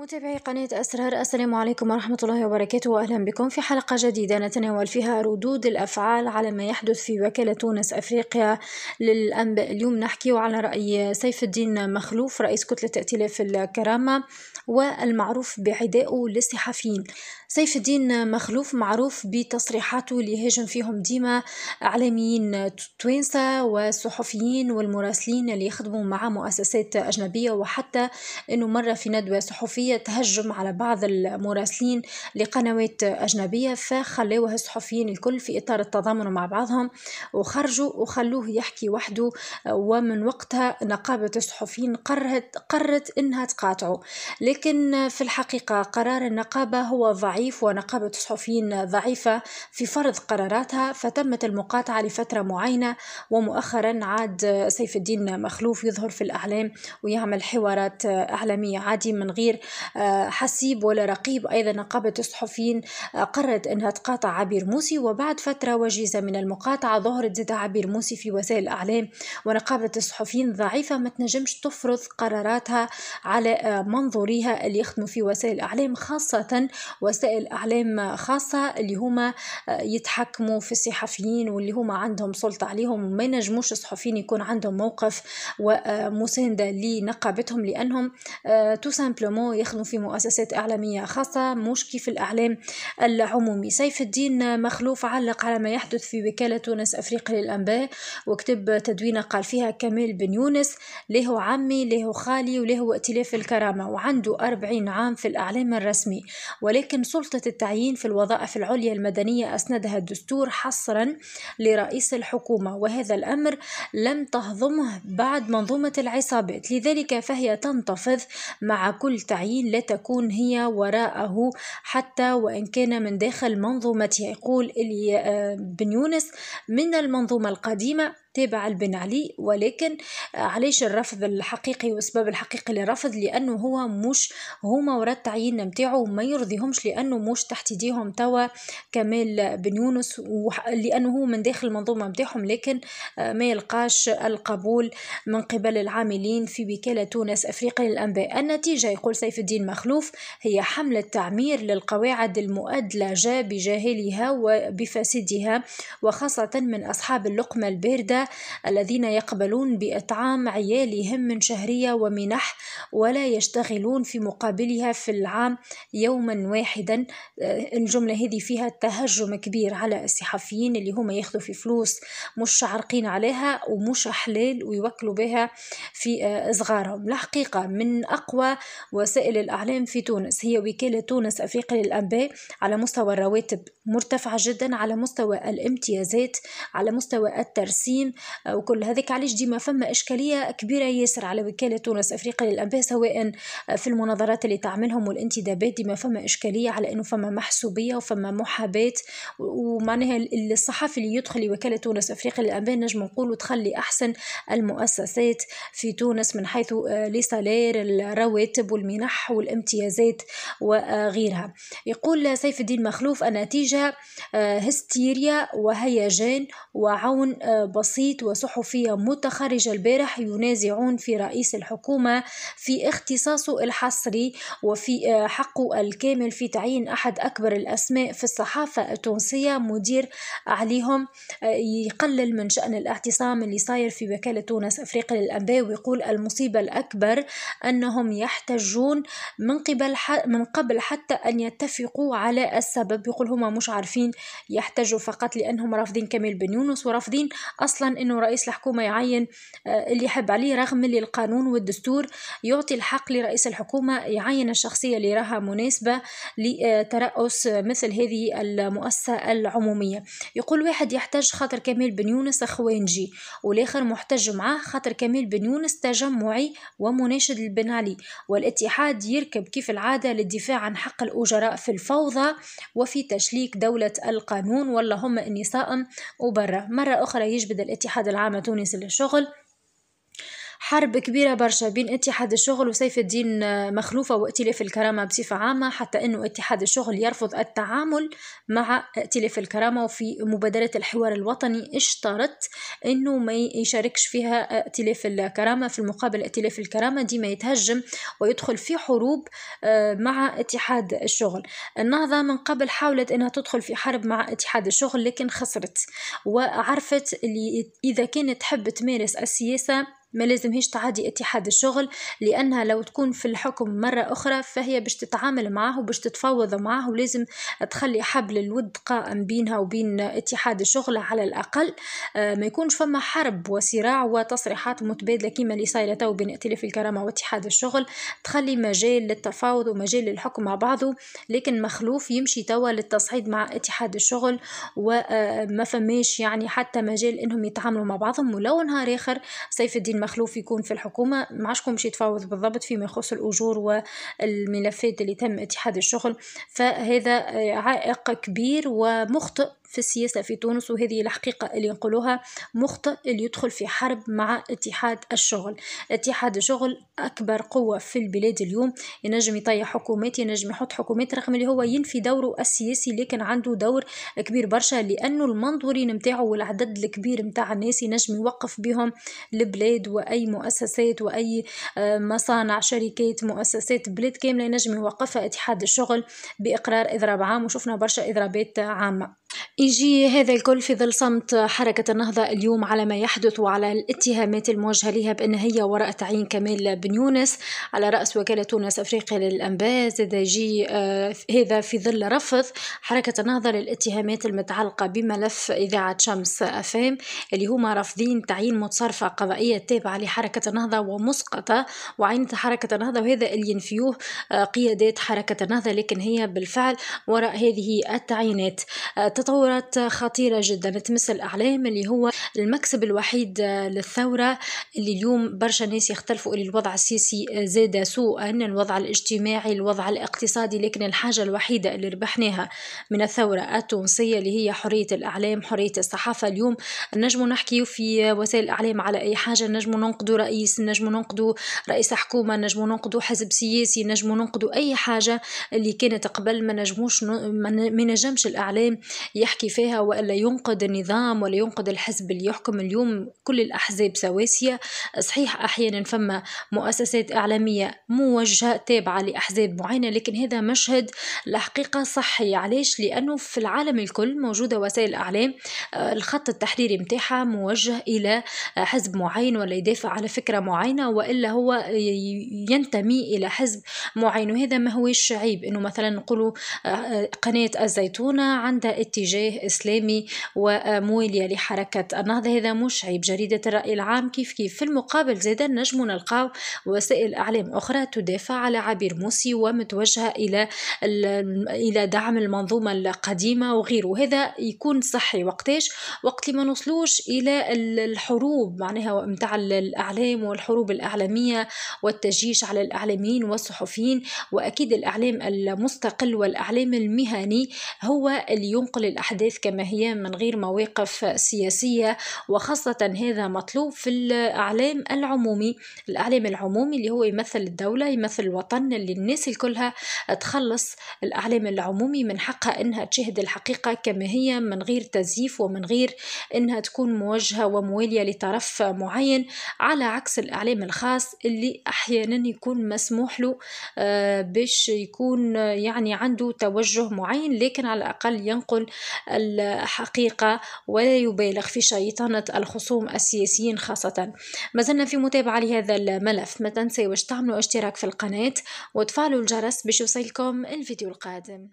متابعي قناة أسرار السلام عليكم ورحمة الله وبركاته وأهلا بكم في حلقة جديدة نتناول فيها ردود الأفعال على ما يحدث في وكالة تونس أفريقيا للأنباء اليوم نحكي على رأي سيف الدين مخلوف رئيس كتلة ائتلاف الكرامة والمعروف بعدائه للصحفيين سيف الدين مخلوف معروف بتصريحاته اللي هاجم فيهم ديما إعلاميين توينسا والصحفيين والمراسلين اللي يخدموا مع مؤسسات أجنبية وحتى أنه مرة في ندوة صحفية تهجم على بعض المراسلين لقنوات أجنبية فخلوه الصحفيين الكل في إطار التضامن مع بعضهم وخرجوا وخلوه يحكي وحده ومن وقتها نقابة الصحفيين قررت, قررت إنها تقاطعه لكن في الحقيقة قرار النقابة هو ضعيف ونقابة الصحفيين ضعيفة في فرض قراراتها فتمت المقاطعة لفترة معينة ومؤخرا عاد سيف الدين مخلوف يظهر في الأعلام ويعمل حوارات إعلامية عادي من غير آه، حسيب ولا رقيب أيضا نقابة الصحفيين آه، قررت أنها تقاطع عبير موسي وبعد فترة وجيزة من المقاطعة ظهرت زيادة عبير موسي في وسائل الإعلام ونقابة الصحفيين ضعيفة ما تنجمش تفرض قراراتها على آه، منظوريها اللي يخدموا في وسائل الإعلام خاصة وسائل إعلام خاصة اللي هما يتحكموا في الصحفيين واللي هما عندهم سلطة عليهم وما ينجموش الصحفيين يكون عندهم موقف ومساندة لنقابتهم لأنهم تو سامبلومون يخدم في مؤسسات إعلامية خاصة مش كيف الإعلام العمومي سيف الدين مخلوف علق على ما يحدث في وكالة تونس أفريقيا للأنباء وكتب تدوينة قال فيها كمال بن يونس له عمي له خالي وله ائتلاف الكرامة وعنده أربعين عام في الإعلام الرسمي ولكن سلطة التعيين في الوظائف العليا المدنية أسندها الدستور حصرا لرئيس الحكومة وهذا الأمر لم تهضمه بعد منظومة العصابات لذلك فهي تنتفض مع كل تعيين إسرائيل تكون هي وراءه حتى وإن كان من داخل منظومته يقول آه، بن يونس من المنظومة القديمة تابع البن علي ولكن علاش الرفض الحقيقي والسبب الحقيقي للرفض لانه هو مش هما ورا التعيين نتاعو ما يرضيهمش لانه مش تحت ايديهم توا كمال بن يونس لانه هو من داخل المنظومه نتاعهم لكن ما يلقاش القبول من قبل العاملين في وكاله تونس افريقيا للانباء النتيجه يقول سيف الدين مخلوف هي حمله تعمير للقواعد المؤدلجه بجاهلها وبفاسدها وخاصه من اصحاب اللقمه البارده الذين يقبلون بإطعام عيالهم من شهرية ومنح ولا يشتغلون في مقابلها في العام يوما واحدا آه، الجملة هذه فيها تهجم كبير على الصحفيين اللي هما ياخذوا في فلوس مش عارقين عليها ومش حلال ويوكلوا بها في آه، صغارهم الحقيقة من أقوى وسائل الأعلام في تونس هي وكالة تونس أفريقيا للأنباء على مستوى الرواتب مرتفعة جدا على مستوى الامتيازات على مستوى الترسيم آه، وكل هذاك علاش ديما فما إشكالية كبيرة ياسر على وكالة تونس أفريقيا للأنباء سواء في المناظرات اللي تعملهم والانتدابات ديما فما إشكالية على أنه فما محسوبية وفما محاباة ومعناها الصحفي اللي يدخل لوكالة تونس أفريقيا للأنباء نجم نقولوا تخلي أحسن المؤسسات في تونس من حيث آه، لي سالير الرواتب والمنح والامتيازات وغيرها يقول سيف الدين مخلوف النتيجة آه، هستيريا وهيجان وعون بسيط بسيط وصحفية متخرجة البارح ينازعون في رئيس الحكومة في اختصاصه الحصري وفي آه، حقه الكامل في تعيين أحد أكبر الأسماء في الصحافة التونسية مدير عليهم آه، يقلل من شأن الاعتصام اللي صاير في وكالة تونس أفريقيا للأنباء ويقول المصيبة الأكبر أنهم يحتجون من قبل من قبل حتى أن يتفقوا على السبب يقول هما مش عارفين يحتجوا فقط لأنهم رافضين كمال بن يونس ورافضين أصلا طبعا انه رئيس الحكومه يعين آه، اللي يحب عليه رغم اللي القانون والدستور يعطي الحق لرئيس الحكومه يعين الشخصيه اللي راها مناسبه لترأس مثل هذه المؤسسه العموميه يقول واحد يحتاج خاطر كمال بن يونس خوانجي والاخر محتج معاه خاطر كمال بن يونس تجمعي ومناشد البن علي والاتحاد يركب كيف العاده للدفاع عن حق الاجراء في الفوضى وفي تشليك دوله القانون واللهم النساء وبره مره اخرى يجبد الاتحاد الاتحاد العام التونسي للشغل حرب كبيرة برشا بين اتحاد الشغل وسيف الدين آه، مخلوفة وائتلاف الكرامة بصفة عامة حتى أنه اتحاد الشغل يرفض التعامل مع ائتلاف الكرامة وفي مبادرة الحوار الوطني اشترط أنه ما يشاركش فيها ائتلاف الكرامة في المقابل ائتلاف الكرامة ديما يتهجم ويدخل في حروب آه، مع اتحاد الشغل النهضة من قبل حاولت أنها تدخل في حرب مع اتحاد الشغل لكن خسرت وعرفت اللي إذا كانت تحب تمارس السياسة ما لازمهيش تعادي اتحاد الشغل لانها لو تكون في الحكم مره اخرى فهي باش تتعامل معاه وباش تتفاوض معاه ولازم تخلي حبل الود قائم بينها وبين اتحاد الشغل على الاقل آه، ما يكونش فما حرب وصراع وتصريحات متبادله كما اللي صايره تو بين ائتلاف الكرامه واتحاد الشغل تخلي مجال للتفاوض ومجال للحكم مع بعضه لكن مخلوف يمشي توا للتصعيد مع اتحاد الشغل وما آه، فماش يعني حتى مجال انهم يتعاملوا مع بعضهم ولو نهار اخر سيف الدين المخلوف يكون في الحكومة معاشكم باش يتفاوض بالضبط فيما يخص الأجور والملفات اللي تم اتحاد الشغل فهذا عائق كبير ومخطئ في السياسة في تونس وهذه الحقيقة اللي نقولوها مخطئ اللي يدخل في حرب مع اتحاد الشغل اتحاد الشغل أكبر قوة في البلاد اليوم ينجم يطيح حكومات ينجم يحط حكومات رغم اللي هو ينفي دوره السياسي لكن عنده دور كبير برشا لأنه المنظورين نتاعو والعدد الكبير نتاع الناس ينجم يوقف بهم البلاد وأي مؤسسات وأي آه، مصانع شركات مؤسسات بلاد كاملة ينجم يوقفها اتحاد الشغل بإقرار إضراب عام وشفنا برشا إضرابات عامة يجي هذا الكل في ظل صمت حركة النهضة اليوم على ما يحدث وعلى الاتهامات الموجهة لها بأن هي وراء تعيين كمال بن يونس على رأس وكالة تونس أفريقيا للأنباء زاد يجي آه، هذا في ظل رفض حركة النهضة للاتهامات المتعلقة بملف إذاعة شمس أفام اللي هما رافضين تعيين متصرفة قضائية تابعة لحركة النهضة ومسقطة وعينة حركة النهضة وهذا اللي ينفيوه آه، قيادات حركة النهضة لكن هي بالفعل وراء هذه التعيينات آه، تطور تطورات خطيرة جدا تمس الإعلام اللي هو المكسب الوحيد للثورة اللي اليوم برشا ناس يختلفوا اللي الوضع السياسي زاد سوءا الوضع الاجتماعي الوضع الاقتصادي لكن الحاجة الوحيدة اللي ربحناها من الثورة التونسية اللي هي حرية الإعلام حرية الصحافة اليوم نجم نحكي في وسائل الإعلام على أي حاجة نجم ننقدوا رئيس نجم ننقدوا رئيس حكومة نجم ننقدوا حزب سياسي نجم ننقدوا أي حاجة اللي كانت قبل ما نجموش ما نجمش الإعلام يحكي يحكي فيها والا ينقد النظام ولا ينقد الحزب اللي يحكم اليوم كل الاحزاب سواسيه صحيح احيانا فما مؤسسات اعلاميه موجهه تابعه لاحزاب معينه لكن هذا مشهد الحقيقه صحي علاش لانه في العالم الكل موجوده وسائل اعلام آه، الخط التحريري متاعها موجه الى حزب معين ولا يدافع على فكره معينه والا هو ينتمي الى حزب معين وهذا ما هوش عيب انه مثلا نقولوا آه، آه، قناه الزيتونه عندها اتجاه اتجاه إسلامي وموالية لحركة النهضة هذا مش عيب جريدة الرأي العام كيف كيف في المقابل زاد نجم نلقاو وسائل أعلام أخرى تدافع على عبير موسي ومتوجهة إلى إلى دعم المنظومة القديمة وغيره وهذا يكون صحي وقتاش وقت ما نوصلوش إلى الحروب معناها متاع الأعلام والحروب الإعلامية والتجيش على الإعلاميين والصحفيين وأكيد الإعلام المستقل والإعلام المهني هو اللي ينقل الأحداث الأحداث كما هي من غير مواقف سياسية وخاصة هذا مطلوب في الإعلام العمومي الإعلام العمومي اللي هو يمثل الدولة يمثل الوطن اللي الناس كلها تخلص الإعلام العمومي من حقها أنها تشاهد الحقيقة كما هي من غير تزييف ومن غير أنها تكون موجهة وموالية لطرف معين على عكس الإعلام الخاص اللي أحيانا يكون مسموح له آه، باش يكون آه، يعني عنده توجه معين لكن على الأقل ينقل الحقيقة ولا يبالغ في شيطنة الخصوم السياسيين خاصة ما زلنا في متابعة لهذا الملف ما واش تعملوا اشتراك في القناة وتفعلوا الجرس باش يوصلكم الفيديو القادم